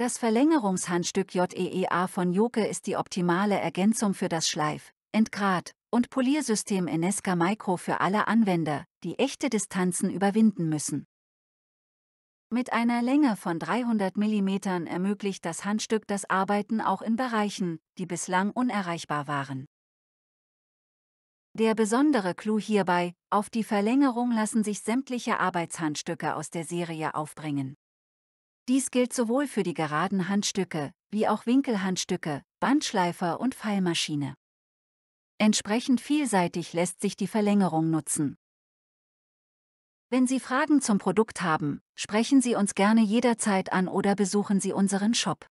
Das Verlängerungshandstück JEEA von Joke ist die optimale Ergänzung für das Schleif, Entgrad und Poliersystem Enesca Micro für alle Anwender, die echte Distanzen überwinden müssen. Mit einer Länge von 300 mm ermöglicht das Handstück das Arbeiten auch in Bereichen, die bislang unerreichbar waren. Der besondere Clou hierbei, auf die Verlängerung lassen sich sämtliche Arbeitshandstücke aus der Serie aufbringen. Dies gilt sowohl für die geraden Handstücke, wie auch Winkelhandstücke, Bandschleifer und Pfeilmaschine. Entsprechend vielseitig lässt sich die Verlängerung nutzen. Wenn Sie Fragen zum Produkt haben, sprechen Sie uns gerne jederzeit an oder besuchen Sie unseren Shop.